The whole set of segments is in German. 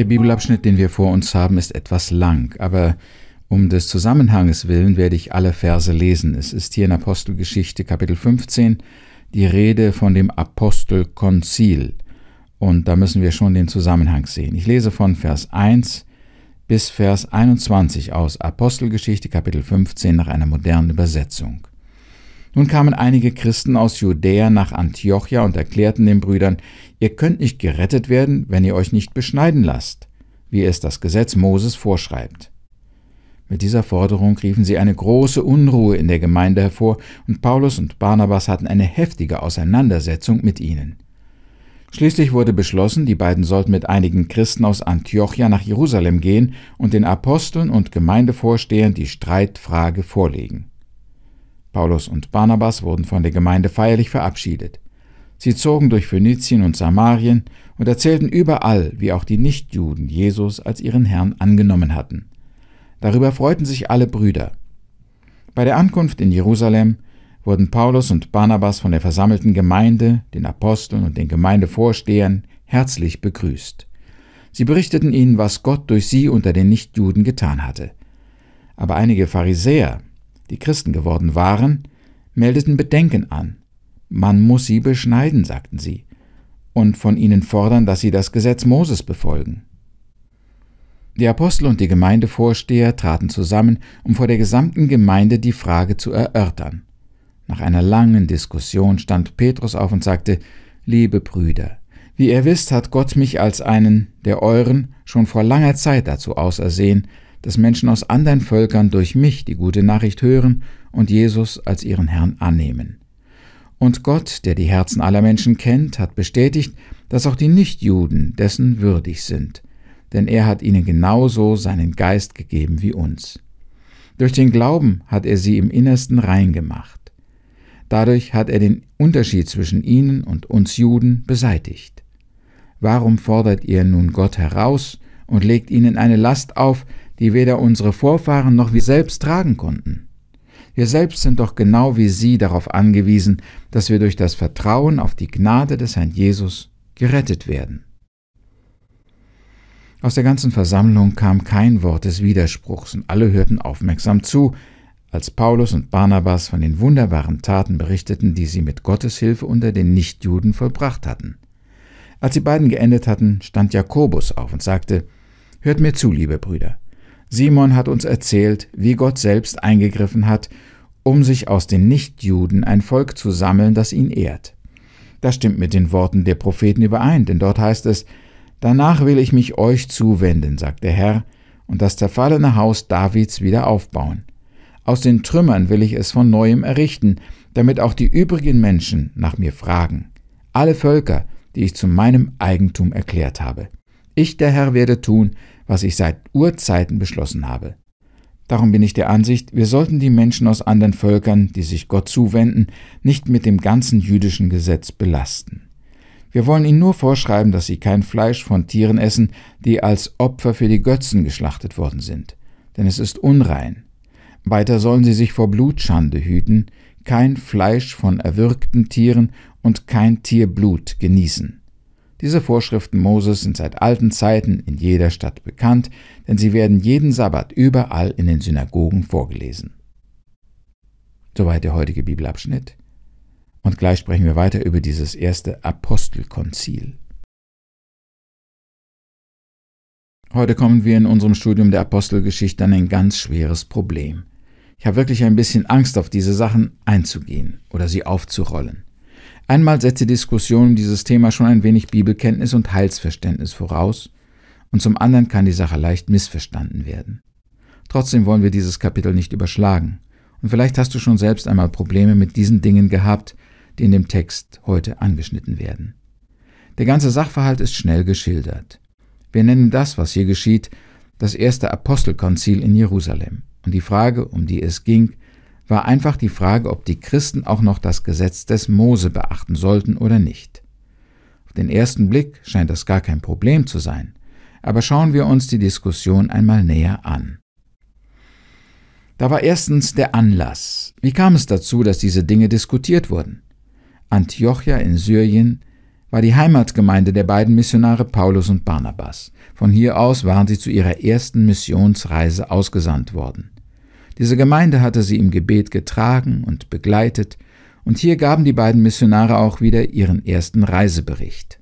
Der Bibelabschnitt, den wir vor uns haben, ist etwas lang, aber um des Zusammenhanges willen werde ich alle Verse lesen. Es ist hier in Apostelgeschichte Kapitel 15 die Rede von dem Apostelkonzil. Und da müssen wir schon den Zusammenhang sehen. Ich lese von Vers 1 bis Vers 21 aus Apostelgeschichte Kapitel 15 nach einer modernen Übersetzung. Nun kamen einige Christen aus Judäa nach Antiochia und erklärten den Brüdern, ihr könnt nicht gerettet werden, wenn ihr euch nicht beschneiden lasst, wie es das Gesetz Moses vorschreibt. Mit dieser Forderung riefen sie eine große Unruhe in der Gemeinde hervor, und Paulus und Barnabas hatten eine heftige Auseinandersetzung mit ihnen. Schließlich wurde beschlossen, die beiden sollten mit einigen Christen aus Antiochia nach Jerusalem gehen und den Aposteln und Gemeindevorstehern die Streitfrage vorlegen. Paulus und Barnabas wurden von der Gemeinde feierlich verabschiedet. Sie zogen durch Phönizien und Samarien und erzählten überall, wie auch die Nichtjuden Jesus als ihren Herrn angenommen hatten. Darüber freuten sich alle Brüder. Bei der Ankunft in Jerusalem wurden Paulus und Barnabas von der versammelten Gemeinde, den Aposteln und den Gemeindevorstehern herzlich begrüßt. Sie berichteten ihnen, was Gott durch sie unter den Nichtjuden getan hatte. Aber einige Pharisäer, die Christen geworden waren, meldeten Bedenken an. Man muss sie beschneiden, sagten sie, und von ihnen fordern, dass sie das Gesetz Moses befolgen. Die Apostel und die Gemeindevorsteher traten zusammen, um vor der gesamten Gemeinde die Frage zu erörtern. Nach einer langen Diskussion stand Petrus auf und sagte, Liebe Brüder, wie ihr wisst, hat Gott mich als einen der euren schon vor langer Zeit dazu ausersehen, dass Menschen aus anderen Völkern durch mich die gute Nachricht hören und Jesus als ihren Herrn annehmen. Und Gott, der die Herzen aller Menschen kennt, hat bestätigt, dass auch die Nichtjuden dessen würdig sind, denn er hat ihnen genauso seinen Geist gegeben wie uns. Durch den Glauben hat er sie im Innersten rein gemacht. Dadurch hat er den Unterschied zwischen ihnen und uns Juden beseitigt. Warum fordert ihr nun Gott heraus und legt ihnen eine Last auf, die weder unsere Vorfahren noch wir selbst tragen konnten. Wir selbst sind doch genau wie sie darauf angewiesen, dass wir durch das Vertrauen auf die Gnade des Herrn Jesus gerettet werden. Aus der ganzen Versammlung kam kein Wort des Widerspruchs und alle hörten aufmerksam zu, als Paulus und Barnabas von den wunderbaren Taten berichteten, die sie mit Gottes Hilfe unter den Nichtjuden vollbracht hatten. Als die beiden geendet hatten, stand Jakobus auf und sagte, Hört mir zu, liebe Brüder, Simon hat uns erzählt, wie Gott selbst eingegriffen hat, um sich aus den Nichtjuden ein Volk zu sammeln, das ihn ehrt. Das stimmt mit den Worten der Propheten überein, denn dort heißt es, Danach will ich mich euch zuwenden, sagt der Herr, und das zerfallene Haus Davids wieder aufbauen. Aus den Trümmern will ich es von neuem errichten, damit auch die übrigen Menschen nach mir fragen, alle Völker, die ich zu meinem Eigentum erklärt habe. Ich, der Herr, werde tun, was ich seit Urzeiten beschlossen habe. Darum bin ich der Ansicht, wir sollten die Menschen aus anderen Völkern, die sich Gott zuwenden, nicht mit dem ganzen jüdischen Gesetz belasten. Wir wollen ihnen nur vorschreiben, dass sie kein Fleisch von Tieren essen, die als Opfer für die Götzen geschlachtet worden sind, denn es ist unrein. Weiter sollen sie sich vor Blutschande hüten, kein Fleisch von erwürgten Tieren und kein Tierblut genießen. Diese Vorschriften Moses sind seit alten Zeiten in jeder Stadt bekannt, denn sie werden jeden Sabbat überall in den Synagogen vorgelesen. Soweit der heutige Bibelabschnitt. Und gleich sprechen wir weiter über dieses erste Apostelkonzil. Heute kommen wir in unserem Studium der Apostelgeschichte an ein ganz schweres Problem. Ich habe wirklich ein bisschen Angst, auf diese Sachen einzugehen oder sie aufzurollen. Einmal setzt die Diskussion um dieses Thema schon ein wenig Bibelkenntnis und Heilsverständnis voraus, und zum anderen kann die Sache leicht missverstanden werden. Trotzdem wollen wir dieses Kapitel nicht überschlagen, und vielleicht hast du schon selbst einmal Probleme mit diesen Dingen gehabt, die in dem Text heute angeschnitten werden. Der ganze Sachverhalt ist schnell geschildert. Wir nennen das, was hier geschieht, das erste Apostelkonzil in Jerusalem, und die Frage, um die es ging, war einfach die Frage, ob die Christen auch noch das Gesetz des Mose beachten sollten oder nicht. Auf den ersten Blick scheint das gar kein Problem zu sein, aber schauen wir uns die Diskussion einmal näher an. Da war erstens der Anlass. Wie kam es dazu, dass diese Dinge diskutiert wurden? Antiochia in Syrien war die Heimatgemeinde der beiden Missionare Paulus und Barnabas. Von hier aus waren sie zu ihrer ersten Missionsreise ausgesandt worden. Diese Gemeinde hatte sie im Gebet getragen und begleitet, und hier gaben die beiden Missionare auch wieder ihren ersten Reisebericht.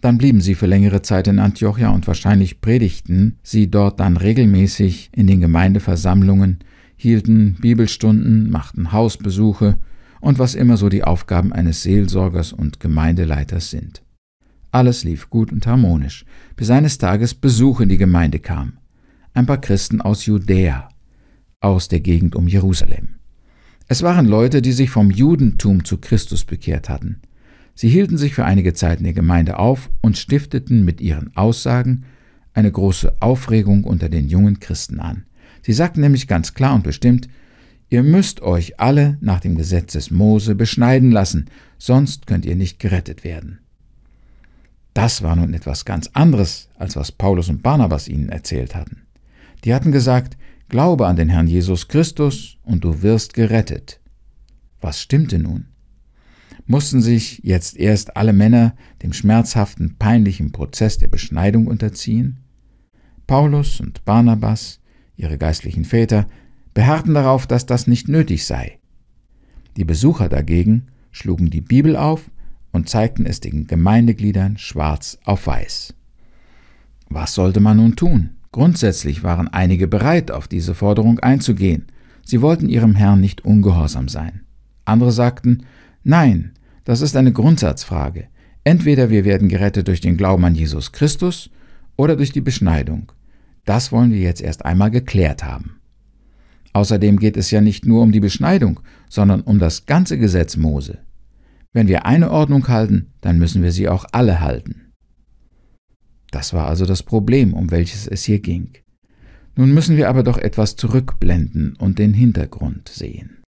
Dann blieben sie für längere Zeit in Antiochia und wahrscheinlich predigten sie dort dann regelmäßig in den Gemeindeversammlungen, hielten Bibelstunden, machten Hausbesuche und was immer so die Aufgaben eines Seelsorgers und Gemeindeleiters sind. Alles lief gut und harmonisch, bis eines Tages Besuch in die Gemeinde kam. Ein paar Christen aus Judäa aus der Gegend um Jerusalem. Es waren Leute, die sich vom Judentum zu Christus bekehrt hatten. Sie hielten sich für einige Zeit in der Gemeinde auf und stifteten mit ihren Aussagen eine große Aufregung unter den jungen Christen an. Sie sagten nämlich ganz klar und bestimmt, ihr müsst euch alle nach dem Gesetz des Mose beschneiden lassen, sonst könnt ihr nicht gerettet werden. Das war nun etwas ganz anderes, als was Paulus und Barnabas ihnen erzählt hatten. Die hatten gesagt, Glaube an den Herrn Jesus Christus und du wirst gerettet. Was stimmte nun? Mussten sich jetzt erst alle Männer dem schmerzhaften, peinlichen Prozess der Beschneidung unterziehen? Paulus und Barnabas, ihre geistlichen Väter, beharrten darauf, dass das nicht nötig sei. Die Besucher dagegen schlugen die Bibel auf und zeigten es den Gemeindegliedern schwarz auf weiß. Was sollte man nun tun? Grundsätzlich waren einige bereit, auf diese Forderung einzugehen. Sie wollten ihrem Herrn nicht ungehorsam sein. Andere sagten, nein, das ist eine Grundsatzfrage. Entweder wir werden gerettet durch den Glauben an Jesus Christus oder durch die Beschneidung. Das wollen wir jetzt erst einmal geklärt haben. Außerdem geht es ja nicht nur um die Beschneidung, sondern um das ganze Gesetz Mose. Wenn wir eine Ordnung halten, dann müssen wir sie auch alle halten. Das war also das Problem, um welches es hier ging. Nun müssen wir aber doch etwas zurückblenden und den Hintergrund sehen.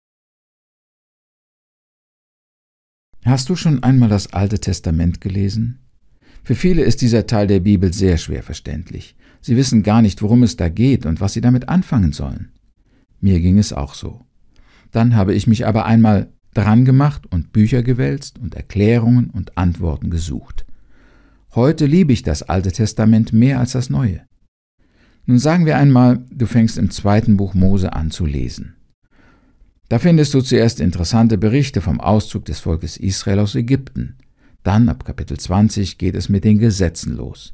Hast du schon einmal das Alte Testament gelesen? Für viele ist dieser Teil der Bibel sehr schwer verständlich. Sie wissen gar nicht, worum es da geht und was sie damit anfangen sollen. Mir ging es auch so. Dann habe ich mich aber einmal dran gemacht und Bücher gewälzt und Erklärungen und Antworten gesucht. Heute liebe ich das Alte Testament mehr als das Neue. Nun sagen wir einmal, du fängst im zweiten Buch Mose an zu lesen. Da findest du zuerst interessante Berichte vom Auszug des Volkes Israel aus Ägypten. Dann ab Kapitel 20 geht es mit den Gesetzen los.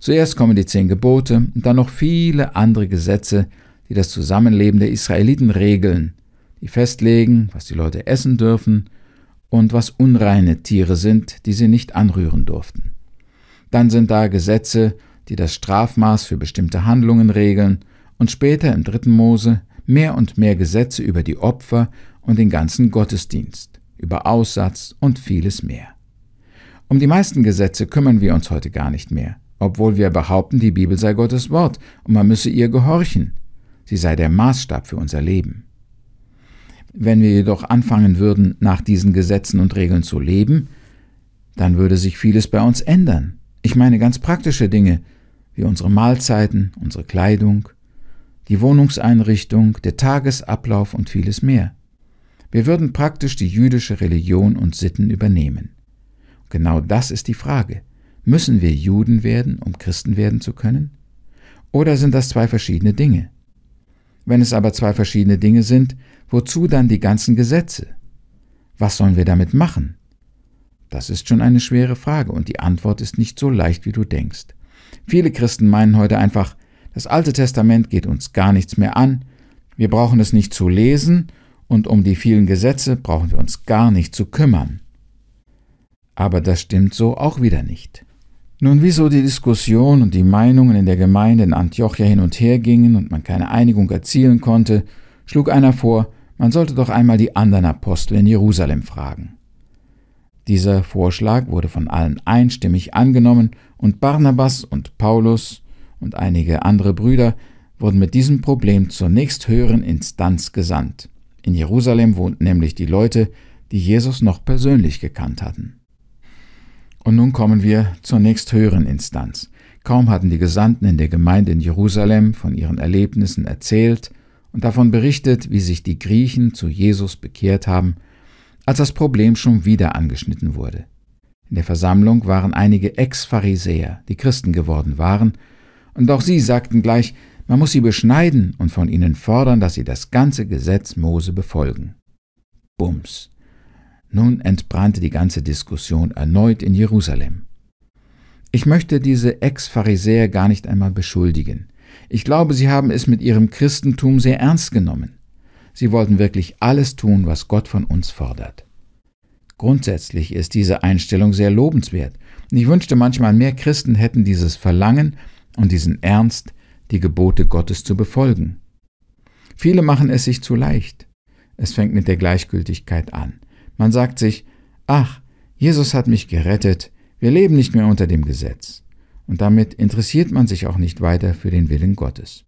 Zuerst kommen die zehn Gebote und dann noch viele andere Gesetze, die das Zusammenleben der Israeliten regeln, die festlegen, was die Leute essen dürfen und was unreine Tiere sind, die sie nicht anrühren durften. Dann sind da Gesetze, die das Strafmaß für bestimmte Handlungen regeln und später im dritten Mose mehr und mehr Gesetze über die Opfer und den ganzen Gottesdienst, über Aussatz und vieles mehr. Um die meisten Gesetze kümmern wir uns heute gar nicht mehr, obwohl wir behaupten, die Bibel sei Gottes Wort und man müsse ihr gehorchen. Sie sei der Maßstab für unser Leben. Wenn wir jedoch anfangen würden, nach diesen Gesetzen und Regeln zu leben, dann würde sich vieles bei uns ändern. Ich meine ganz praktische Dinge, wie unsere Mahlzeiten, unsere Kleidung, die Wohnungseinrichtung, der Tagesablauf und vieles mehr. Wir würden praktisch die jüdische Religion und Sitten übernehmen. Und genau das ist die Frage. Müssen wir Juden werden, um Christen werden zu können? Oder sind das zwei verschiedene Dinge? Wenn es aber zwei verschiedene Dinge sind, wozu dann die ganzen Gesetze? Was sollen wir damit machen? Das ist schon eine schwere Frage und die Antwort ist nicht so leicht, wie du denkst. Viele Christen meinen heute einfach, das Alte Testament geht uns gar nichts mehr an, wir brauchen es nicht zu lesen und um die vielen Gesetze brauchen wir uns gar nicht zu kümmern. Aber das stimmt so auch wieder nicht. Nun, wieso die Diskussion und die Meinungen in der Gemeinde in Antiochia hin und her gingen und man keine Einigung erzielen konnte, schlug einer vor, man sollte doch einmal die anderen Apostel in Jerusalem fragen. Dieser Vorschlag wurde von allen einstimmig angenommen und Barnabas und Paulus und einige andere Brüder wurden mit diesem Problem zur nächsthöheren Instanz gesandt. In Jerusalem wohnten nämlich die Leute, die Jesus noch persönlich gekannt hatten. Und nun kommen wir zur nächsthöheren Instanz. Kaum hatten die Gesandten in der Gemeinde in Jerusalem von ihren Erlebnissen erzählt und davon berichtet, wie sich die Griechen zu Jesus bekehrt haben, als das Problem schon wieder angeschnitten wurde. In der Versammlung waren einige Ex-Pharisäer, die Christen geworden waren, und auch sie sagten gleich, man muss sie beschneiden und von ihnen fordern, dass sie das ganze Gesetz Mose befolgen. Bums. Nun entbrannte die ganze Diskussion erneut in Jerusalem. Ich möchte diese Ex-Pharisäer gar nicht einmal beschuldigen. Ich glaube, sie haben es mit ihrem Christentum sehr ernst genommen sie wollten wirklich alles tun, was Gott von uns fordert. Grundsätzlich ist diese Einstellung sehr lobenswert. ich wünschte manchmal, mehr Christen hätten dieses Verlangen und diesen Ernst, die Gebote Gottes zu befolgen. Viele machen es sich zu leicht. Es fängt mit der Gleichgültigkeit an. Man sagt sich, ach, Jesus hat mich gerettet, wir leben nicht mehr unter dem Gesetz. Und damit interessiert man sich auch nicht weiter für den Willen Gottes.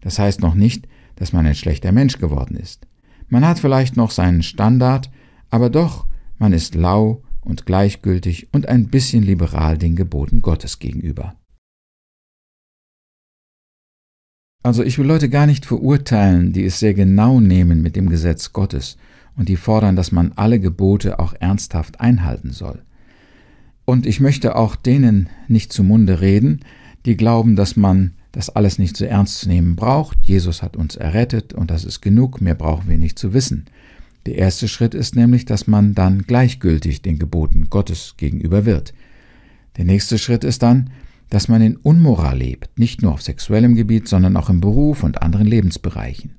Das heißt noch nicht, dass man ein schlechter Mensch geworden ist. Man hat vielleicht noch seinen Standard, aber doch, man ist lau und gleichgültig und ein bisschen liberal den Geboten Gottes gegenüber. Also ich will Leute gar nicht verurteilen, die es sehr genau nehmen mit dem Gesetz Gottes und die fordern, dass man alle Gebote auch ernsthaft einhalten soll. Und ich möchte auch denen nicht zum Munde reden, die glauben, dass man das alles nicht so ernst zu nehmen braucht. Jesus hat uns errettet und das ist genug, mehr brauchen wir nicht zu wissen. Der erste Schritt ist nämlich, dass man dann gleichgültig den Geboten Gottes gegenüber wird. Der nächste Schritt ist dann, dass man in Unmoral lebt, nicht nur auf sexuellem Gebiet, sondern auch im Beruf und anderen Lebensbereichen.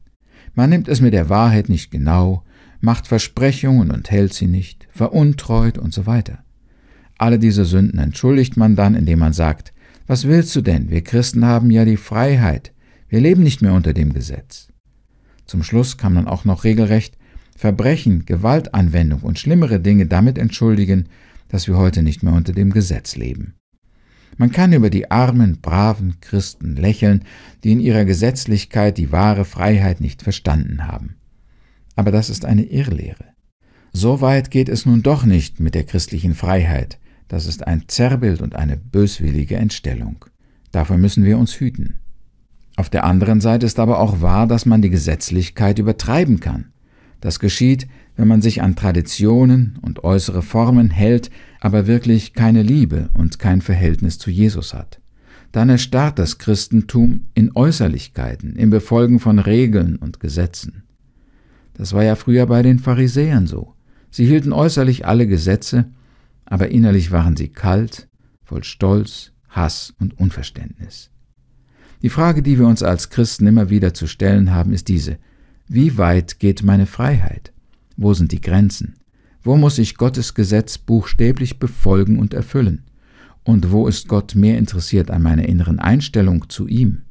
Man nimmt es mit der Wahrheit nicht genau, macht Versprechungen und hält sie nicht, veruntreut und so weiter. Alle diese Sünden entschuldigt man dann, indem man sagt, was willst du denn? Wir Christen haben ja die Freiheit. Wir leben nicht mehr unter dem Gesetz. Zum Schluss kam dann auch noch regelrecht Verbrechen, Gewaltanwendung und schlimmere Dinge damit entschuldigen, dass wir heute nicht mehr unter dem Gesetz leben. Man kann über die armen, braven Christen lächeln, die in ihrer Gesetzlichkeit die wahre Freiheit nicht verstanden haben. Aber das ist eine Irrlehre. So weit geht es nun doch nicht mit der christlichen Freiheit. Das ist ein Zerrbild und eine böswillige Entstellung. Davor müssen wir uns hüten. Auf der anderen Seite ist aber auch wahr, dass man die Gesetzlichkeit übertreiben kann. Das geschieht, wenn man sich an Traditionen und äußere Formen hält, aber wirklich keine Liebe und kein Verhältnis zu Jesus hat. Dann erstarrt das Christentum in Äußerlichkeiten, im Befolgen von Regeln und Gesetzen. Das war ja früher bei den Pharisäern so. Sie hielten äußerlich alle Gesetze, aber innerlich waren sie kalt, voll Stolz, Hass und Unverständnis. Die Frage, die wir uns als Christen immer wieder zu stellen haben, ist diese. Wie weit geht meine Freiheit? Wo sind die Grenzen? Wo muss ich Gottes Gesetz buchstäblich befolgen und erfüllen? Und wo ist Gott mehr interessiert an meiner inneren Einstellung zu ihm?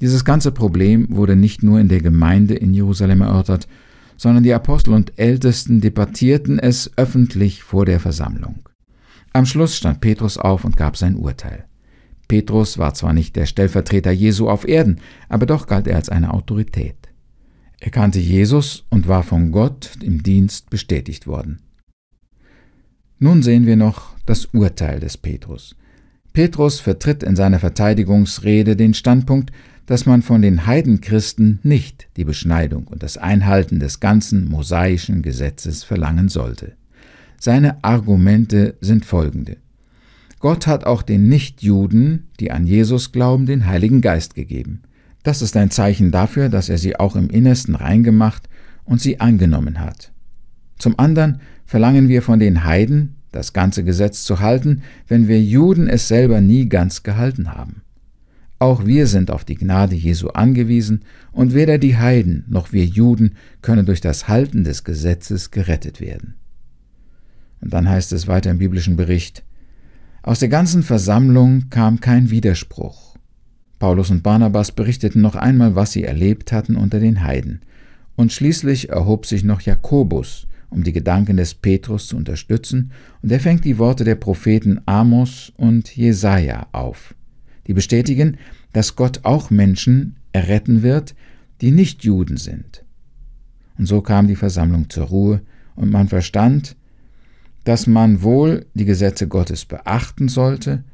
Dieses ganze Problem wurde nicht nur in der Gemeinde in Jerusalem erörtert, sondern die Apostel und Ältesten debattierten es öffentlich vor der Versammlung. Am Schluss stand Petrus auf und gab sein Urteil. Petrus war zwar nicht der Stellvertreter Jesu auf Erden, aber doch galt er als eine Autorität. Er kannte Jesus und war von Gott im Dienst bestätigt worden. Nun sehen wir noch das Urteil des Petrus. Petrus vertritt in seiner Verteidigungsrede den Standpunkt, dass man von den Heidenchristen nicht die Beschneidung und das Einhalten des ganzen mosaischen Gesetzes verlangen sollte. Seine Argumente sind folgende. Gott hat auch den Nichtjuden, die an Jesus glauben, den Heiligen Geist gegeben. Das ist ein Zeichen dafür, dass er sie auch im Innersten reingemacht und sie angenommen hat. Zum anderen verlangen wir von den Heiden, das ganze Gesetz zu halten, wenn wir Juden es selber nie ganz gehalten haben. Auch wir sind auf die Gnade Jesu angewiesen, und weder die Heiden noch wir Juden können durch das Halten des Gesetzes gerettet werden. Und dann heißt es weiter im biblischen Bericht, aus der ganzen Versammlung kam kein Widerspruch. Paulus und Barnabas berichteten noch einmal, was sie erlebt hatten unter den Heiden, und schließlich erhob sich noch Jakobus, um die Gedanken des Petrus zu unterstützen, und er fängt die Worte der Propheten Amos und Jesaja auf die bestätigen, dass Gott auch Menschen erretten wird, die nicht Juden sind. Und so kam die Versammlung zur Ruhe und man verstand, dass man wohl die Gesetze Gottes beachten sollte,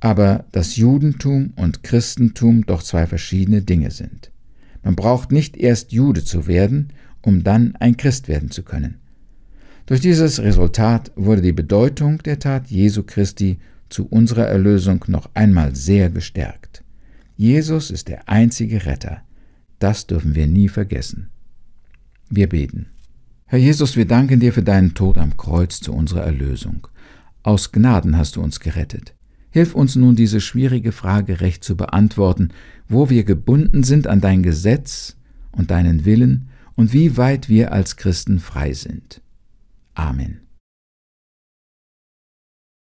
aber dass Judentum und Christentum doch zwei verschiedene Dinge sind. Man braucht nicht erst Jude zu werden, um dann ein Christ werden zu können. Durch dieses Resultat wurde die Bedeutung der Tat Jesu Christi zu unserer Erlösung noch einmal sehr gestärkt. Jesus ist der einzige Retter. Das dürfen wir nie vergessen. Wir beten. Herr Jesus, wir danken dir für deinen Tod am Kreuz zu unserer Erlösung. Aus Gnaden hast du uns gerettet. Hilf uns nun, diese schwierige Frage recht zu beantworten, wo wir gebunden sind an dein Gesetz und deinen Willen und wie weit wir als Christen frei sind. Amen.